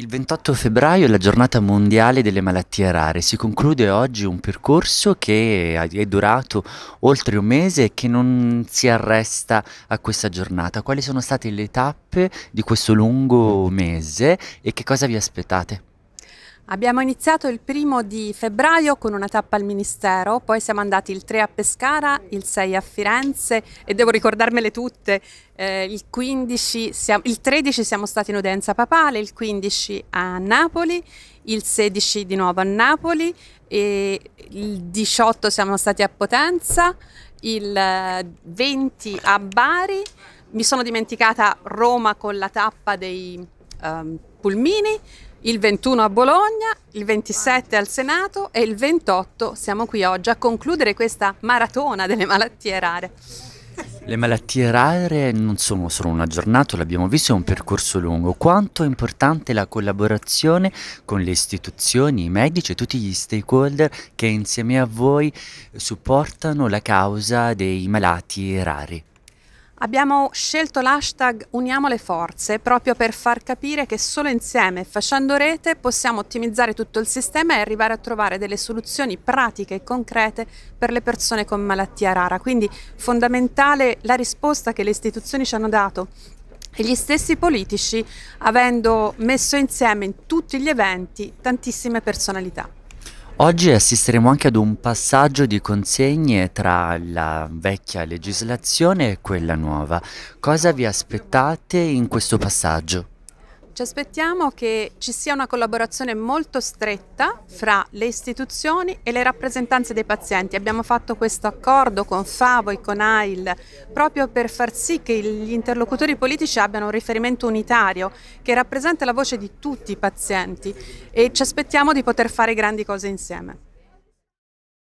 Il 28 febbraio è la giornata mondiale delle malattie rare, si conclude oggi un percorso che è durato oltre un mese e che non si arresta a questa giornata. Quali sono state le tappe di questo lungo mese e che cosa vi aspettate? Abbiamo iniziato il primo di febbraio con una tappa al Ministero, poi siamo andati il 3 a Pescara, il 6 a Firenze e devo ricordarmele tutte, eh, il, 15, siamo, il 13 siamo stati in udienza papale, il 15 a Napoli, il 16 di nuovo a Napoli, e il 18 siamo stati a Potenza, il 20 eh, a Bari, mi sono dimenticata Roma con la tappa dei um, Pulmini, il 21 a Bologna, il 27 al Senato e il 28 siamo qui oggi a concludere questa maratona delle malattie rare. Le malattie rare non sono solo una giornata, l'abbiamo visto, è un percorso lungo. Quanto è importante la collaborazione con le istituzioni, i medici e tutti gli stakeholder che insieme a voi supportano la causa dei malati rari? Abbiamo scelto l'hashtag Uniamo le forze proprio per far capire che solo insieme, facendo rete, possiamo ottimizzare tutto il sistema e arrivare a trovare delle soluzioni pratiche e concrete per le persone con malattia rara. Quindi fondamentale la risposta che le istituzioni ci hanno dato e gli stessi politici avendo messo insieme in tutti gli eventi tantissime personalità. Oggi assisteremo anche ad un passaggio di consegne tra la vecchia legislazione e quella nuova. Cosa vi aspettate in questo passaggio? Ci aspettiamo che ci sia una collaborazione molto stretta fra le istituzioni e le rappresentanze dei pazienti. Abbiamo fatto questo accordo con Favo e con AIL proprio per far sì che gli interlocutori politici abbiano un riferimento unitario che rappresenta la voce di tutti i pazienti e ci aspettiamo di poter fare grandi cose insieme.